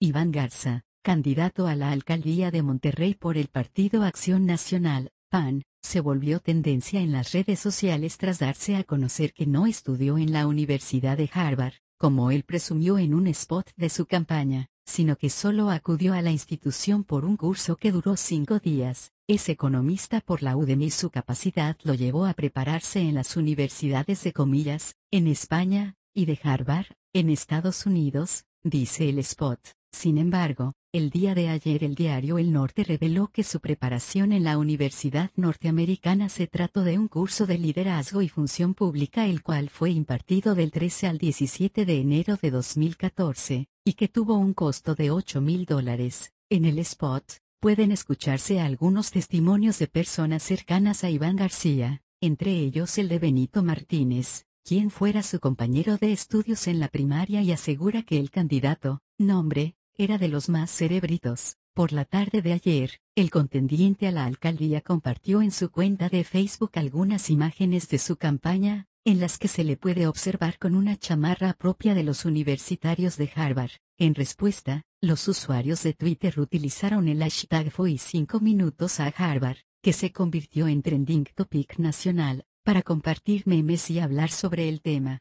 Iván Garza, candidato a la alcaldía de Monterrey por el partido Acción Nacional, PAN, se volvió tendencia en las redes sociales tras darse a conocer que no estudió en la Universidad de Harvard, como él presumió en un spot de su campaña, sino que solo acudió a la institución por un curso que duró cinco días. Es economista por la UDEM y su capacidad lo llevó a prepararse en las universidades de comillas, en España, y de Harvard, en Estados Unidos, dice el spot. Sin embargo, el día de ayer el diario El Norte reveló que su preparación en la Universidad Norteamericana se trató de un curso de liderazgo y función pública el cual fue impartido del 13 al 17 de enero de 2014, y que tuvo un costo de 8 mil dólares. En el spot, pueden escucharse algunos testimonios de personas cercanas a Iván García, entre ellos el de Benito Martínez, quien fuera su compañero de estudios en la primaria y asegura que el candidato, nombre, era de los más cerebritos. Por la tarde de ayer, el contendiente a la alcaldía compartió en su cuenta de Facebook algunas imágenes de su campaña, en las que se le puede observar con una chamarra propia de los universitarios de Harvard. En respuesta, los usuarios de Twitter utilizaron el hashtag fui 5 minutos a Harvard, que se convirtió en trending topic nacional, para compartir memes y hablar sobre el tema.